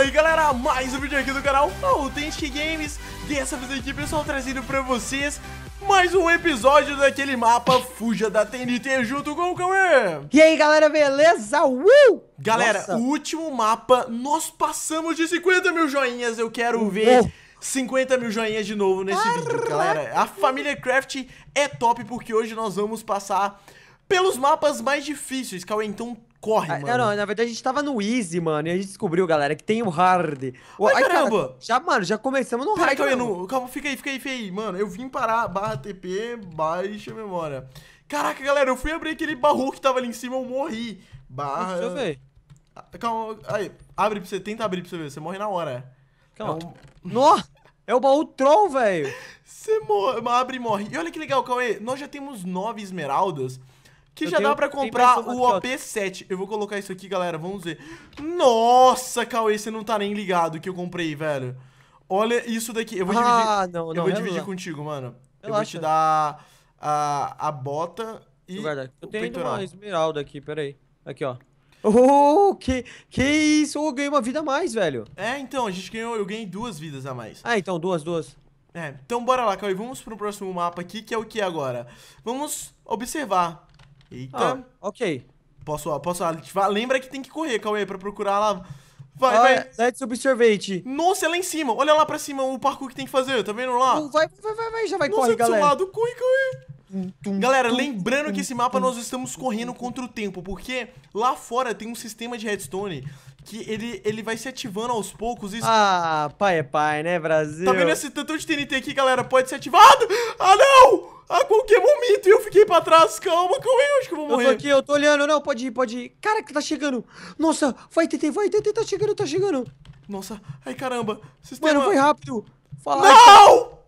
Fala aí galera, mais um vídeo aqui do canal Authentic Games Dessa vez aqui pessoal, trazendo pra vocês mais um episódio daquele mapa Fuja da TNT junto com o Cauê E aí galera, beleza? Uh! Galera, Nossa. o último mapa, nós passamos de 50 mil joinhas Eu quero uh, ver... 50 uh. mil joinhas de novo nesse vídeo, galera. A família Craft é top, porque hoje nós vamos passar pelos mapas mais difíceis, Cauê. Então Corre, ah, mano. Não, na verdade a gente tava no easy, mano, e a gente descobriu, galera, que tem o hard. O, Ai, caramba! Cara, já, mano, já começamos no hard. Calma, calma, fica aí, fica aí, fica aí. Mano, eu vim parar, barra TP, baixa memória. Caraca, galera, eu fui abrir aquele barro que tava ali em cima, eu morri. Barra... Deixa eu ver. Ah, calma, aí, abre pra você, tenta abrir pra você ver, você morre na hora. Calma. É um... Nossa! É o baú troll, velho! Você morre, abre e morre. E olha que legal, Cauê, nós já temos nove esmeraldas... Que eu já tenho, dá pra comprar o OP7. Eu vou colocar isso aqui, galera. Vamos ver. Nossa, Cauê, você não tá nem ligado que eu comprei, velho. Olha isso daqui. Eu vou ah, dividir, não, não, eu vou dividir contigo, mano. Relaxa. Eu vou te dar a, a bota e eu, eu tenho peitoral. uma esmeralda aqui, peraí. Aqui, ó. Oh, que, que isso? Eu ganhei uma vida a mais, velho. É, então, a gente ganhou, eu ganhei duas vidas a mais. Ah, então, duas, duas. É, então bora lá, Cauê. Vamos pro próximo mapa aqui, que é o que agora? Vamos observar Eita. Então, ah, ok. Posso, posso. Lembra que tem que correr, Cauê, pra procurar lá. Vai, ah, vai. É, é Sete sobre Nossa, é lá em cima. Olha lá pra cima o parkour que tem que fazer, tá vendo lá? Vai, vai, vai, vai. já vai, Nossa, é corre, galera. Nossa, corre, corre. Galera, lembrando que esse mapa nós estamos correndo contra o tempo, porque lá fora tem um sistema de redstone que ele, ele vai se ativando aos poucos. Isso... Ah, pai é pai, né, Brasil? Tá vendo esse tanto de TNT aqui, galera? Pode ser ativado? Ah, não! a ah, qualquer momento. E eu fiquei pra trás. Calma, calma aí, acho que eu vou morrer. Eu tô aqui, eu tô olhando. Não, pode ir, pode ir. Cara, que tá chegando. Nossa, vai, TT, vai, TT, tá chegando, tá chegando. Nossa, ai caramba. Sistema... Mano, foi rápido. Fala, não!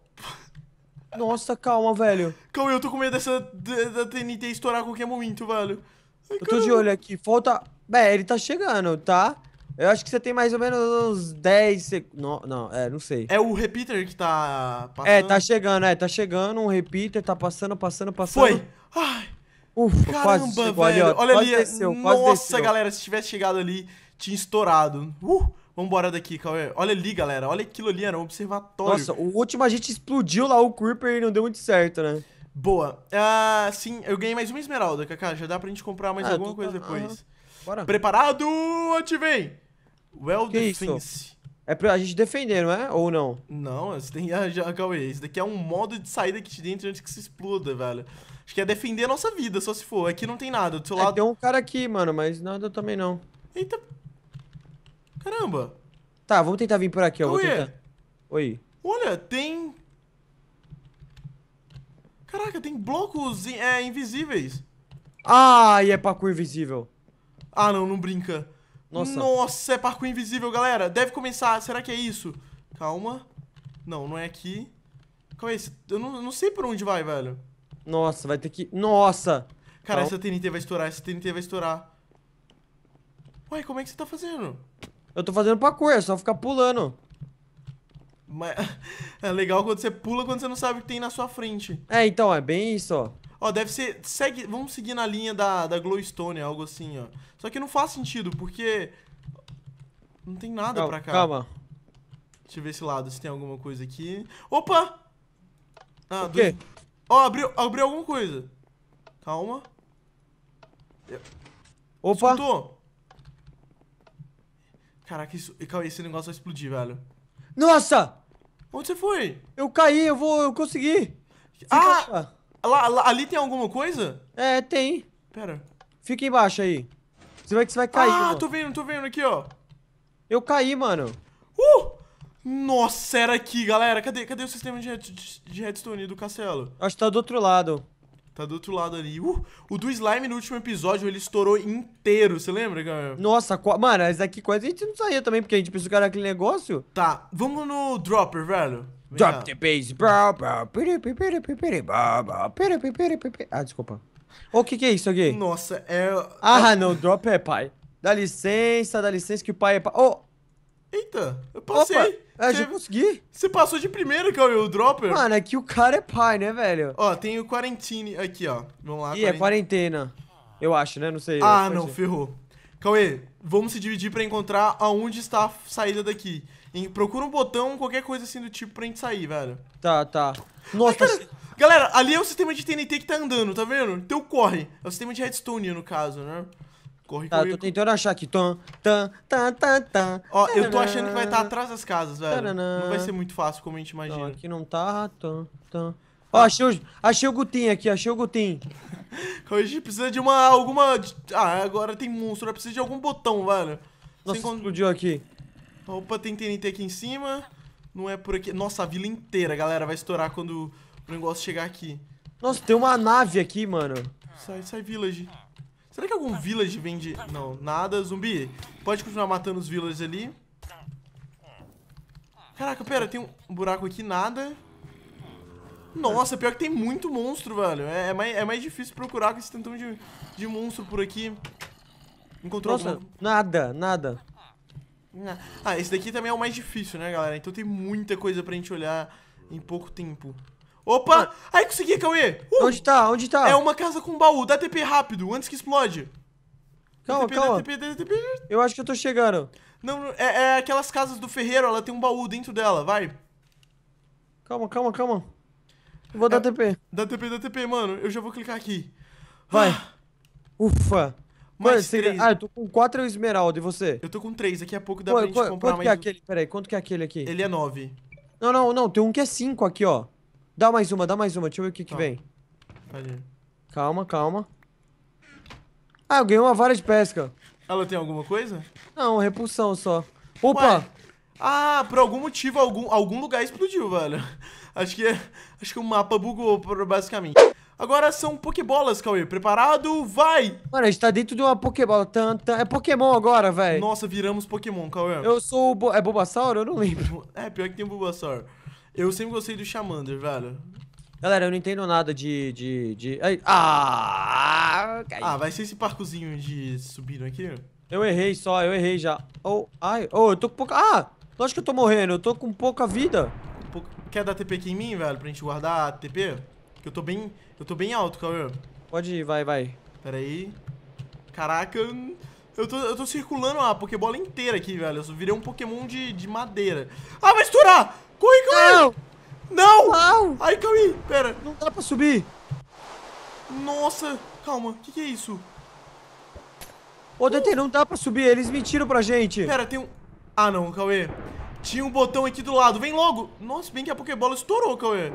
Nossa, calma, velho. Calma, eu tô com medo dessa da TNT estourar a qualquer momento, velho. Ai, eu tô de olho aqui. Falta... É, ele tá chegando, tá? Eu acho que você tem mais ou menos uns 10 segundos. Não, não, é, não sei. É o repeater que tá passando. É, tá chegando, é, tá chegando um repeater, tá passando, passando, passando. Foi! Ai! Ufa, Caramba, quase chegou velho. ali, ó. Olha quase ali. Desceu, nossa, desceu. galera, se tivesse chegado ali, tinha estourado. Uh! Vambora daqui, Cauê. Olha ali, galera. Olha aquilo ali, era um observatório. Nossa, o último a gente explodiu lá o Creeper e não deu muito certo, né? Boa. Ah, sim, eu ganhei mais uma esmeralda, Kaká. Já dá pra gente comprar mais ah, alguma coisa depois. Bora. Preparado? Ativei! Well que Defense. Isso? É pra gente defender, não é? Ou não? Não, você tem a Calma aí. Isso daqui é um modo de saída aqui de dentro antes que se exploda, velho. Acho que é defender a nossa vida, só se for. Aqui não tem nada. Do seu é, lado. Tem um cara aqui, mano, mas nada também não. Eita. Caramba. Tá, vamos tentar vir por aqui, ó. Cauê. Tentar... Oi. Olha, tem Caraca, tem blocos é, invisíveis. Ah, e é parkour invisível. Ah, não, não brinca. Nossa. Nossa, é parkour invisível, galera. Deve começar. Será que é isso? Calma. Não, não é aqui. Calma aí, é eu não, não sei por onde vai, velho. Nossa, vai ter que... Nossa! Cara, Calma. essa TNT vai estourar, essa TNT vai estourar. Ué, como é que você tá fazendo? Eu tô fazendo parkour, é só ficar pulando. Mas é legal quando você pula quando você não sabe o que tem na sua frente. É, então, é bem isso, ó. Ó, deve ser. Segue, vamos seguir na linha da, da Glowstone, algo assim, ó. Só que não faz sentido, porque. Não tem nada calma, pra cá. Calma. Deixa eu ver esse lado, se tem alguma coisa aqui. Opa! Ah, o quê? Dois... Ó, abriu, abriu alguma coisa. Calma. Opa! Escutou? Caraca, isso, calma, esse negócio vai explodir, velho. Nossa! Onde você foi? Eu caí, eu vou, eu consegui. Ah, Fica ah! Lá, lá, ali tem alguma coisa? É, tem. Pera. Fica embaixo aí. Você vai você vai cair. Ah, mano. tô vendo, tô vendo aqui, ó. Eu caí, mano. Uh! Nossa, era aqui, galera. Cadê, cadê o sistema de, de, de redstone do castelo? Acho que tá do outro lado. Tá do outro lado ali. Uh, o do slime no último episódio, ele estourou inteiro. Você lembra, Gabriel? Nossa, mano, esse daqui quase a gente não saía também, porque a gente pensou que era aquele negócio. Tá, vamos no dropper, velho. Vem Drop cá. the bass. Ah, desculpa. O oh, que que é isso aqui? Nossa, é... Ah, é não, dropper é pai. Dá licença, dá licença que o pai é pai. Oh. Eita, eu passei. Opa. É, já consegui. Você passou de primeira, Cauê, é o dropper. Mano, é que o cara é pai, né, velho? Ó, tem o quarantine aqui, ó. Vamos lá. Ih, é quarentena. Eu acho, né? Não sei. Ah, não, ser. ferrou. Cauê, vamos se dividir pra encontrar aonde está a saída daqui. procura um botão, qualquer coisa assim do tipo pra gente sair, velho. Tá, tá. Nossa, cara, Galera, ali é o sistema de TNT que tá andando, tá vendo? Então corre. É o sistema de redstone, no caso, né? Corre, tá, Tô tentando achar aqui. Tom, tam, tam, tam, tam. Ó, eu tô achando que vai estar atrás das casas, velho. Taranã. Não vai ser muito fácil, como a gente imagina. Tom, aqui não tá. Tom, tom. Ó, tá. achei o, achei o Gutim aqui, achei o Gutin. a gente precisa de uma, alguma... Ah, agora tem monstro, eu né? preciso de algum botão, velho. Nossa, Sem... explodiu aqui. Opa, tem TNT aqui em cima. Não é por aqui. Nossa, a vila inteira, galera, vai estourar quando o negócio chegar aqui. Nossa, tem uma nave aqui, mano. Sai, sai, village. Será que algum village vende... Não, nada. Zumbi, pode continuar matando os villagers ali. Caraca, pera, tem um buraco aqui, nada. Nossa, pior que tem muito monstro, velho. É, é mais, é mais difícil procurar com esse tantão de, de monstro por aqui. Encontrou Nossa, algum... nada, nada. Ah, esse daqui também é o mais difícil, né, galera? Então tem muita coisa pra gente olhar em pouco tempo. Opa! Aí consegui, Cauê! Uh! Onde tá? Onde tá? É uma casa com baú. Dá TP rápido, antes que explode. Calma, TP, calma. TP, TP. Eu acho que eu tô chegando. Não, é, é, aquelas casas do ferreiro, ela tem um baú dentro dela, vai. Calma, calma, calma. Eu vou é, dar TP. Dá TP, dá TP, mano. Eu já vou clicar aqui. Vai. Ah. Ufa. Mais Mano, três. Ah, eu tô com 4 é esmeralda, e você? Eu tô com 3, daqui a pouco dá Pô, pra gente qual, comprar quanto mais... Quanto que é aquele? Peraí, quanto que é aquele aqui? Ele é 9. Não, não, não, tem um que é 5 aqui, ó. Dá mais uma, dá mais uma. Deixa eu ver o que que tá. vem. Calma, calma. Ah, eu ganhei uma vara de pesca. Ela tem alguma coisa? Não, repulsão só. Opa! Ué. Ah, por algum motivo, algum, algum lugar explodiu, velho. Acho que, acho que o mapa bugou, basicamente. Agora são pokebolas, Cauê. Preparado? Vai! Mano, a gente tá dentro de uma pokebola. Tan, tan. É Pokémon agora, velho. Nossa, viramos Pokémon, Cauê. Eu sou o... Bo é Bulbasaur? Eu não lembro. É, pior que tem Bulbasaur. Eu sempre gostei do Charmander, velho. Galera, eu não entendo nada de. de, de... Ai, ah! Ah, vai ser esse parcozinho de subir aqui? Eu errei só, eu errei já. Oh, ai, oh, eu tô com pouca. Ah! Lógico que eu tô morrendo, eu tô com pouca vida. Quer dar TP aqui em mim, velho? Pra gente guardar a TP? Que eu tô bem. Eu tô bem alto, cara. Pode ir, vai, vai. Pera aí. Caraca, eu tô, eu tô circulando a Pokébola inteira aqui, velho. Eu virei um Pokémon de, de madeira. Ah, vai estourar! Corre, Cauê! Não! Não! não. Ai, Cauê, pera. Não dá pra subir. Nossa, calma, o que, que é isso? Ô, DT, não dá pra subir, eles mentiram pra gente. Pera, tem um... Ah, não, Cauê. Tinha um botão aqui do lado, vem logo. Nossa, bem que a Pokébola estourou, Cauê.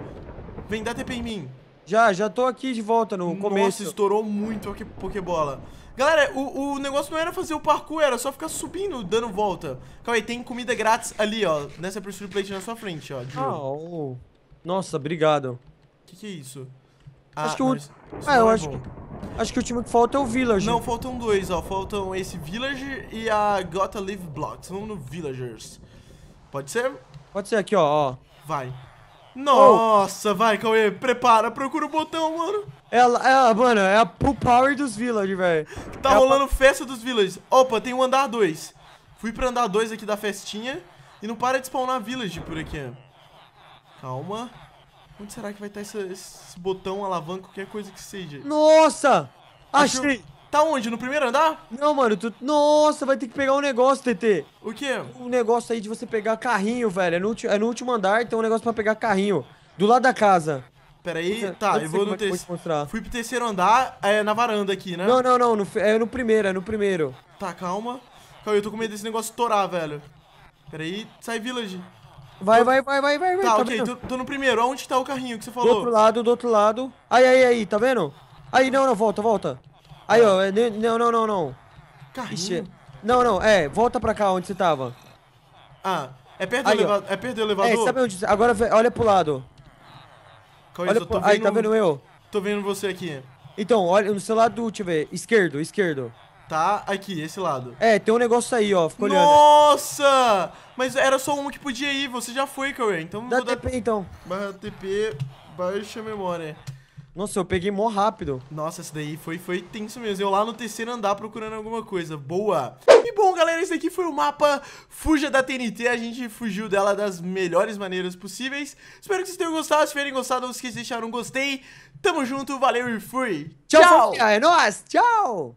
Vem, dá TP em mim. Já, já tô aqui de volta no Nossa, começo. Nossa, estourou muito a Pokébola. Galera, o, o negócio não era fazer o parkour, era só ficar subindo, dando volta. Calma aí, tem comida grátis ali, ó. Nessa Prestige Plate na sua frente, ó. Ah, oh. Nossa, obrigado. O que, que é isso? Ah, acho que o... ah, eu é acho que... Acho que o time que falta é o Village. Não, faltam dois, ó. Faltam esse Village e a Gotta Live Blocks. Vamos no Villagers. Pode ser? Pode ser aqui, ó. ó. Vai. Nossa, oh. vai, Cauê, prepara, procura o botão, mano. Ela, é ela, é, mano, é a pull power dos villagers, velho. Tá é rolando a... festa dos villagers. Opa, tem um andar 2. Fui pra andar 2 aqui da festinha e não para de spawnar village por aqui. Calma. Onde será que vai estar tá esse, esse botão, alavanca, qualquer coisa que seja? Nossa! Achei! Achei... Tá onde? No primeiro andar? Não, mano, tu... Nossa, vai ter que pegar um negócio, TT. O quê? Um negócio aí de você pegar carrinho, velho. É no, ulti... é no último andar, então um negócio pra pegar carrinho. Do lado da casa. Pera aí, tá, eu vou no é terceiro. Fui pro terceiro andar, é na varanda aqui, né? Não, não, não, no... é no primeiro, é no primeiro. Tá, calma. Calma, eu tô com medo desse negócio estourar, velho. Pera aí, sai village. Vai, vai, vai, vai, vai, vai. Tá, tá ok, tô, tô, no primeiro. onde tá o carrinho que você falou? Do outro lado, do outro lado. Aí, aí, aí, tá vendo? Aí, não, não, volta, volta. Aí, ó. É, não, não, não, não. Ixi. É, não, não. É, volta pra cá onde você tava. Ah, é perto do Aí, elevador. É perto do elevador? É, sabe onde... Agora olha pro lado. Cauê, Olha eu pro... tô Aí, tá vendo eu? Tô vendo você aqui. Então, olha no seu lado, deixa eu ver. Esquerdo, esquerdo. Tá aqui, esse lado. É, tem um negócio aí, ó. Fica olhando. Nossa! Mas era só um que podia ir, você já foi, Cauê. Então Dá vou dar... TP, então. Barra TP, baixa memória. Nossa, eu peguei mó rápido. Nossa, esse daí foi, foi tenso mesmo. Eu lá no terceiro andar procurando alguma coisa. Boa! E bom, galera, esse aqui foi o mapa Fuja da TNT. A gente fugiu dela das melhores maneiras possíveis. Espero que vocês tenham gostado. Se tiverem gostado, não esqueça de deixar um gostei. Tamo junto, valeu e fui! Tchau! Tchau. é nóis! Tchau!